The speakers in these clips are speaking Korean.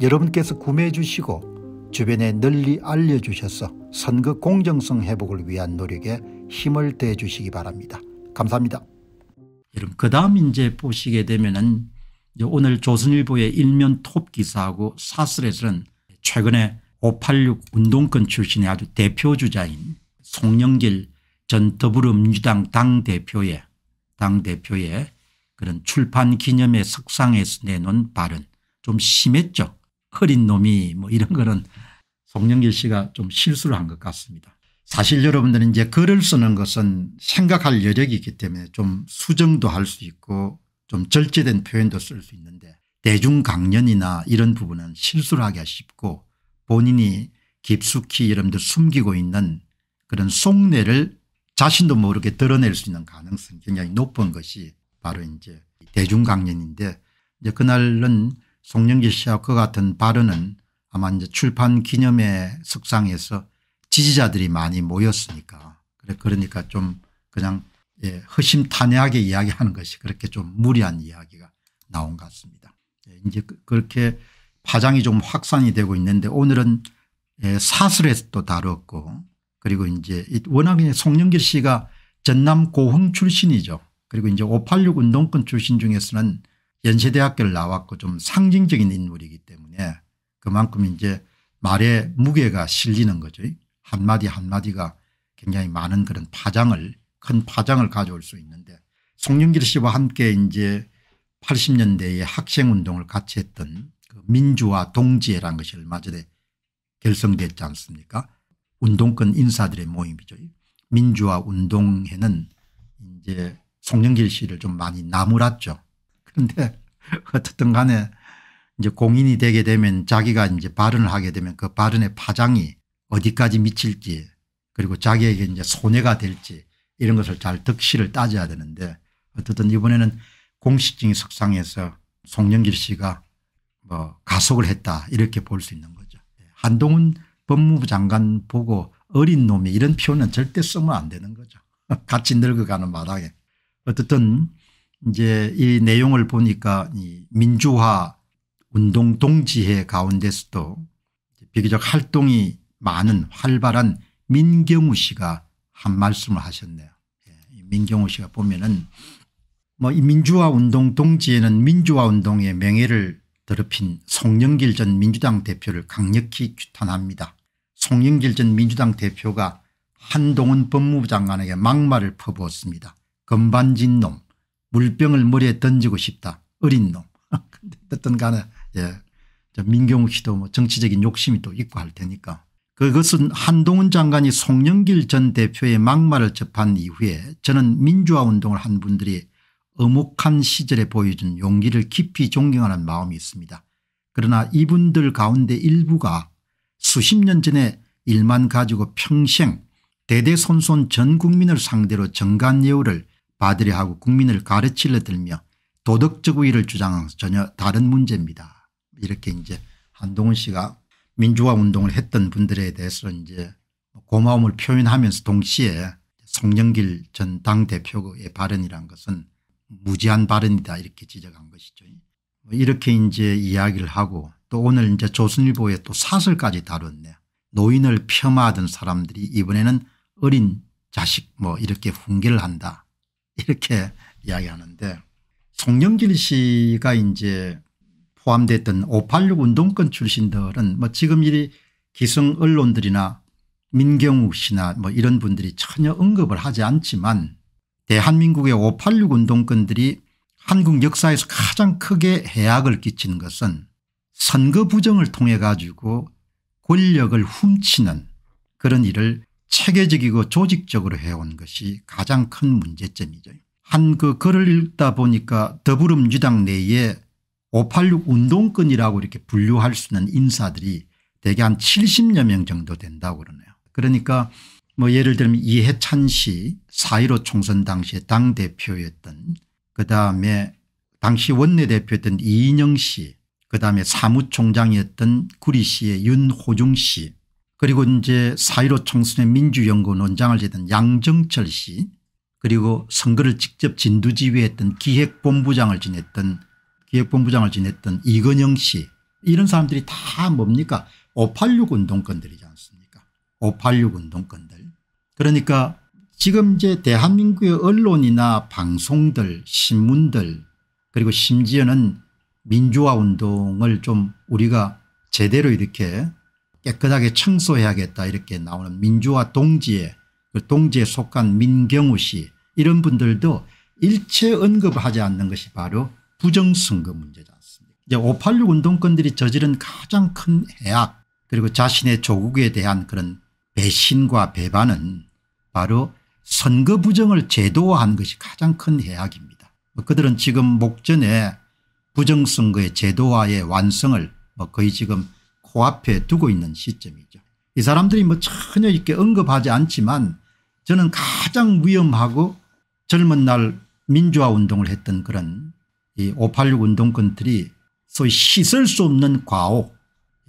여러분께서 구매해 주시고 주변에 널리 알려주셔서 선거 공정성 회복을 위한 노력에 힘을 대 주시기 바랍니다. 감사합니다. 여러분 그 다음 이제 보시게 되면은 오늘 조선일보의 일면 톱 기사하고 사슬에서는 최근에 586 운동권 출신의 아주 대표 주자인 송영길 전 더불어민주당 당대표의 당대표의 그런 출판 기념회 석상에서 내놓은 발언 좀 심했죠. 흐린 놈이 뭐 이런 거는 송영길 씨가 좀 실수를 한 것 같습니다. 사실 여러분들은 이제 글을 쓰는 것은 생각할 여력이 있기 때문에 좀 수정도 할 수 있고 좀 절제된 표현도 쓸 수 있는데 대중 강연이나 이런 부분은 실수를 하기가 쉽고 본인이 깊숙이 여러분들 숨기고 있는 그런 속내를 자신도 모르게 드러낼 수 있는 가능성이 굉장히 높은 것이 바로 이제 대중 강연인데 이제 그날은 송영길 씨와 그 같은 발언은 아마 이제 출판 기념회 석상에서 지지자들이 많이 모였으니까 그래 그러니까 좀 그냥 예, 허심탄회하게 이야기하는 것이 그렇게 좀 무리한 이야기가 나온 것 같습니다. 예, 이제 그, 그렇게 파장이 좀 확산이 되고 있는데 오늘은 예, 사슬에 서또 다뤘고 그리고 이제 워낙에 송영길 씨가 전남 고흥 출신이죠. 그리고 이제 586 운동권 출신 중에서는 연세대학교를 나왔고 좀 상징적인 인물이기 때문에 그만큼 이제 말의 무게가 실리는 거죠. 한마디 한마디가 굉장히 많은 그런 파장을 큰 파장을 가져올 수 있는데 송영길 씨와 함께 이제 80년대에 학생운동을 같이 했던 그 민주화 동지회는 것이 얼마 전에 결성됐지 않습니까 운동권 인사들의 모임이죠. 민주화 운동회는 이제 송영길 씨를 좀 많이 나무랐죠. 근데 어쨌든 간에 이제 공인이 되게 되면 자기가 이제 발언을 하게 되면 그 발언의 파장이 어디까지 미칠지 그리고 자기에게 이제 손해가 될지 이런 것을 잘 득실을 따져야 되는데 어쨌든 이번에는 공식적인 석상에서 송영길 씨가 뭐 가속을 했다 이렇게 볼 수 있는 거죠. 한동훈 법무부 장관 보고 어린 놈이 이런 표현은 절대 쓰면 안 되는 거죠. 같이 늙어가는 마당에 어쨌든 이제 이 내용을 보니까 이 민주화 운동 동지회 가운데서도 비교적 활동이 많은 활발한 민경우 씨가 한 말씀을 하셨네요. 예, 민경우 씨가 보면은 뭐이 민주화 운동 동지에는 민주화 운동의 명예를 더럽힌 송영길 전 민주당 대표를 강력히 규탄합니다. 송영길 전 민주당 대표가 한동훈 법무부 장관에게 막말을 퍼부었습니다. 건반진 놈 물병을 머리에 던지고 싶다. 어린 놈. 어쨌 간에 예. 민경욱 씨도 뭐 정치적인 욕심이 또 있고 할 테니까. 그것은 한동훈 장관이 송영길 전 대표의 막말을 접한 이후에 저는 민주화 운동을 한 분들이 어묵한 시절에 보여준 용기를 깊이 존경하는 마음이 있습니다. 그러나 이분들 가운데 일부가 수십 년 전에 일만 가지고 평생 대대손손 전 국민을 상대로 정간예우를 바들이 하고 국민을 가르치려 들며 도덕적 우위를 주장한 하 전혀 다른 문제입니다. 이렇게 이제 한동훈 씨가 민주화 운동을 했던 분들에 대해서 이제 고마움을 표현하면서 동시에 송영길 전 당대표의 발언이란 것은 무지한 발언이다 이렇게 지적한 것이죠. 뭐 이렇게 이제 이야기를 하고 또 오늘 이제 조선일보에 또 사설까지 다뤘네. 노인을 폄하하던 사람들이 이번에는 어린 자식 뭐 이렇게 훈계를 한다. 이렇게 이야기하는데 송영길 씨가 이제 포함됐던 586 운동권 출신들은 뭐 지금 이 기성 언론들이나 민경욱 씨나 뭐 이런 분들이 전혀 언급을 하지 않지만 대한민국의 586 운동권들이 한국 역사에서 가장 크게 해악을 끼친 것은 선거 부정을 통해 가지고 권력을 훔치는 그런 일을 체계적이고 조직적으로 해온 것이 가장 큰 문제점이죠. 한 그 글을 읽다 보니까 더불어민주당 내에 586 운동권이라고 이렇게 분류할 수 있는 인사들이 대개 한 70여 명 정도 된다고 그러네요. 그러니까 뭐 예를 들면 이해찬 씨 4.15 총선 당시에 당대표였던 그다음에 당시 원내대표였던 이인영 씨 그다음에 사무총장이었던 구리 씨의 윤호중 씨 그리고 이제 사1로 총선년 민주연구원 원장을 지던 양정철 씨 그리고 선거를 직접 진두지휘했던 기획본부장을 지냈던 기획본부장을 지냈던 이건영 씨 이런 사람들이 다 뭡니까 586 운동권들이지 않습니까 586 운동권들 그러니까 지금 이제 대한민국의 언론이나 방송들 신문들 그리고 심지어는 민주화 운동을 좀 우리가 제대로 이렇게 깨끗하게 청소해야겠다 이렇게 나오는 민주화 동지에 그 동지에 속한 민경우 씨 이런 분들도 일체 언급하지 않는 것이 바로 부정선거 문제지 않습니까 이제 586 운동권들이 저지른 가장 큰 해악 그리고 자신의 조국에 대한 그런 배신과 배반은 바로 선거 부정을 제도화한 것이 가장 큰 해악입니다. 뭐 그들은 지금 목전에 부정선거의 제도화의 완성을 뭐 거의 지금 코앞에 두고 있는 시점이죠. 이 사람들이 뭐 전혀 이렇게 언급하지 않지만 저는 가장 위험하고 젊은 날 민주화 운동을 했던 그런 이 586 운동권들이 소위 씻을 수 없는 과오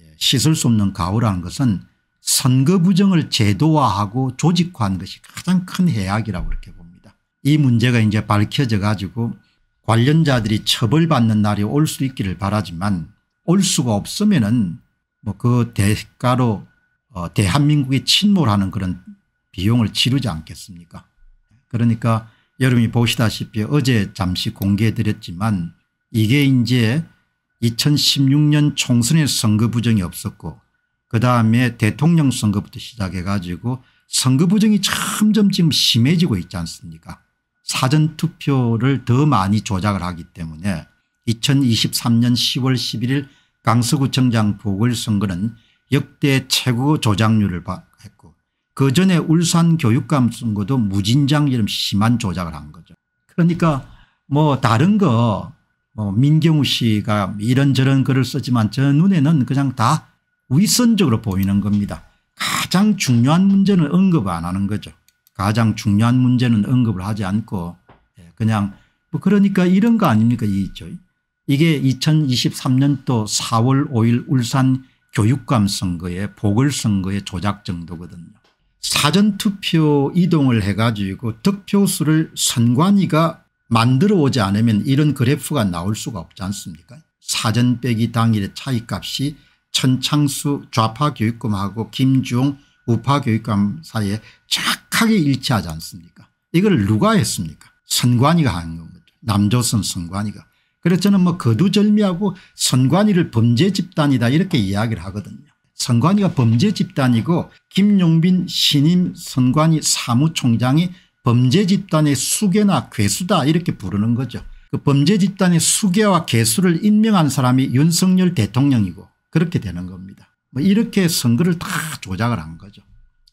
예, 씻을 수 없는 과오라는 것은 선거 부정을 제도화하고 조직화한 것이 가장 큰 해악이라고 이렇게 봅니다. 이 문제가 이제 밝혀져 가지고 관련자들이 처벌받는 날이 올 수 있기를 바라지만 올 수가 없으면은 뭐그 대가로 어대한민국이 침몰하는 그런 비용을 치르지 않겠습니까 그러니까 여러분이 보시다시피 어제 잠시 공개해 드렸지만 이게 이제 2016년 총선에 선거 부정이 없었고 그다음에 대통령 선거부터 시작해 가지고 선거 부정이 점점 지금 심해지고 있지 않습니까 사전투표를 더 많이 조작을 하기 때문에 2023년 10월 11일 강서구청장 보궐선거는 역대 최고 조작률을 했고 그 전에 울산 교육감 선거도 무진장처럼 심한 조작을 한 거죠. 그러니까 뭐 다른 거 뭐 민경우 씨가 이런저런 글을 쓰지만 저 눈에는 그냥 다 위선적으로 보이는 겁니다. 가장 중요한 문제는 언급 안 하는 거죠. 가장 중요한 문제는 언급을 하지 않고 예, 그냥 뭐 그러니까 이런 거 아닙니까 이 이게 2023년도 4월 5일 울산 교육감 선거의 보궐선거의 조작 정도거든요. 사전투표 이동을 해가지고 득표수를 선관위가 만들어 오지 않으면 이런 그래프가 나올 수가 없지 않습니까 사전 빼기 당일의 차이값이 천창수 좌파교육감하고 김주홍 우파교육감 사이에 정확하게 일치하지 않습니까 이걸 누가 했습니까 선관위가 한 거죠. 남조선 선관위가. 그래서 저는 뭐 거두절미하고 선관위를 범죄 집단이다 이렇게 이야기를 하거든요. 선관위가 범죄 집단이고 김용빈 신임 선관위 사무총장이 범죄 집단의 수괴나 괴수다 이렇게 부르는 거죠. 그 범죄 집단의 수괴와 괴수를 임명한 사람이 윤석열 대통령이고 그렇게 되는 겁니다. 뭐 이렇게 선거를 다 조작을 한 거죠.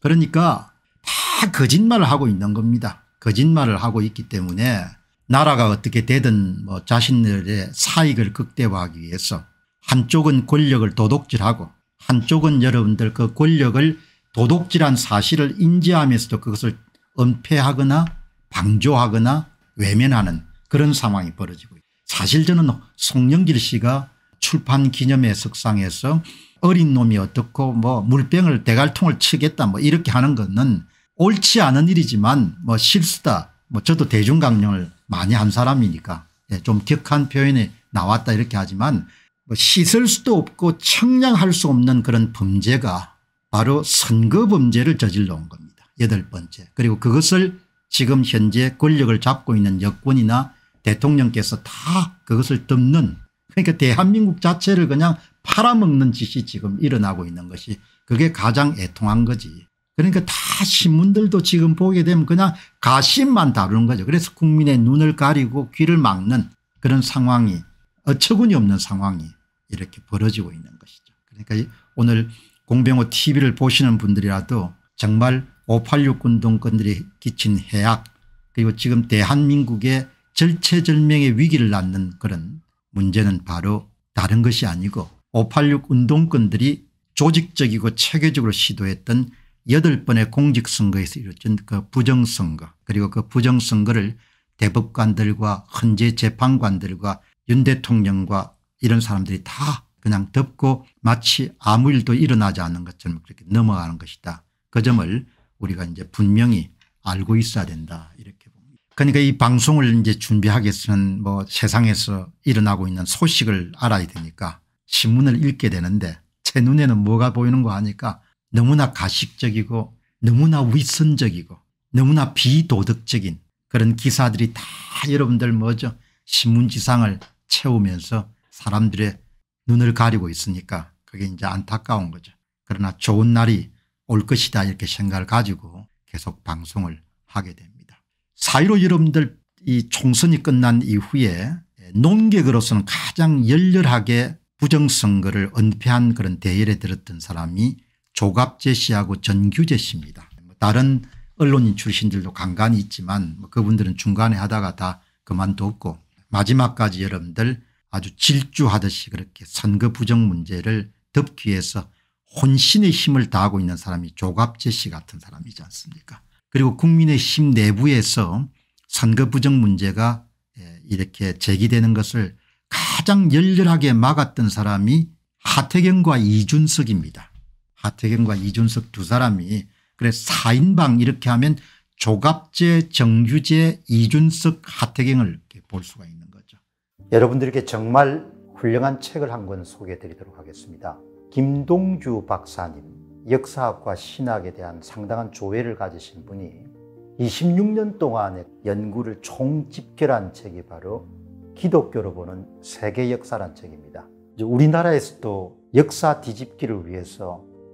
그러니까 다 거짓말을 하고 있는 겁니다. 거짓말을 하고 있기 때문에 나라가 어떻게 되든 뭐 자신들의 사익을 극대화하기 위해서 한쪽은 권력을 도둑질하고 한쪽은 여러분들 그 권력을 도둑질한 사실을 인지하면서도 그것을 은폐하거나 방조하거나 외면하는 그런 상황이 벌어지고 사실 저는 송영길 씨가 출판 기념회 석상에서 어린 놈이 어떻고 뭐 물병을 대갈통을 치겠다 뭐 이렇게 하는 것은 옳지 않은 일이지만 뭐 실수다 뭐 저도 대중강령을 많이 한 사람이니까 예, 좀 격한 표현이 나왔다 이렇게 하지만 뭐 씻을 수도 없고 청량할 수 없는 그런 범죄가 바로 선거 범죄를 저질러 온 겁니다. 여덟 번째 그리고 그것을 지금 현재 권력을 잡고 있는 여권이나 대통령께서 다 그것을 덮는 그러니까 대한민국 자체를 그냥 팔아먹는 짓이 지금 일어나고 있는 것이 그게 가장 애통한 거지. 그러니까 다 신문들도 지금 보게 되면 그냥 가심만 다루는 거죠. 그래서 국민의 눈을 가리고 귀를 막는 그런 상황이 어처구니 없는 상황이 이렇게 벌어지고 있는 것이죠. 그러니까 오늘 공병호 tv를 보시는 분들이라도 정말 586 운동권들이 끼친 해악 그리고 지금 대한민국의 절체절명의 위기를 낳는 그런 문제는 바로 다른 것이 아니고 586 운동권들이 조직적이고 체계적으로 시도했던 여덟 번의 공직선거에서 이루어진 그 부정선거 그리고 그 부정선거를 대법관들과 헌재 재판관들과 윤 대통령과 이런 사람들이 다 그냥 덮고 마치 아무 일도 일어나지 않는 것처럼 그렇게 넘어가는 것이다. 그 점을 우리가 이제 분명히 알고 있어야 된다 이렇게 봅니다. 그러니까 이 방송을 이제 준비하기 위해서는 뭐 세상에서 일어나고 있는 소식을 알아야 되니까 신문을 읽게 되는데 제 눈에는 뭐가 보이는 거 하니까 너무나 가식적이고 너무나 위선적이고 너무나 비도덕적인 그런 기사들이 다 여러분들 뭐죠 신문지상을 채우면서 사람들의 눈을 가리고 있으니까 그게 이제 안타까운 거죠. 그러나 좋은 날이 올 것이다 이렇게 생각을 가지고 계속 방송을 하게 됩니다. 사이로 여러분들 이 총선이 끝난 이후에 농객으로서는 가장 열렬하게 부정선거를 은폐한 그런 대열에 들었던 사람이 조갑재 씨하고 전규재 씨입니다. 다른 언론인 출신들도 간간히 있지만 뭐 그분들은 중간에 하다가 다 그만뒀고 마지막까지 여러분들 아주 질주하듯이 그렇게 선거 부정 문제를 덮기 위해서 혼신의 힘을 다하고 있는 사람이 조갑재 씨 같은 사람이지 않습니까 그리고 국민의힘 내부에서 선거 부정 문제가 예, 이렇게 제기되는 것을 가장 열렬하게 막았던 사람이 하태경과 이준석입니다. 하태경과 이준석 두 사람이 그래 4인방 이렇게 하면 조갑제정규제 이준석 하태경을 이렇게 볼 수가 있는 거죠. 여러분들께 정말 훌륭한 책을 한 권 소개해 드리도록 하겠습니다. 김동주 박사님 역사학과 신학에 대한 상당한 조회를 가지신 분이 26년 동안의 연구를 총집결한 책이 바로 기독교로 보는 세계 역사란 책입니다. 우리나라에서도 역사 뒤집기를 위해서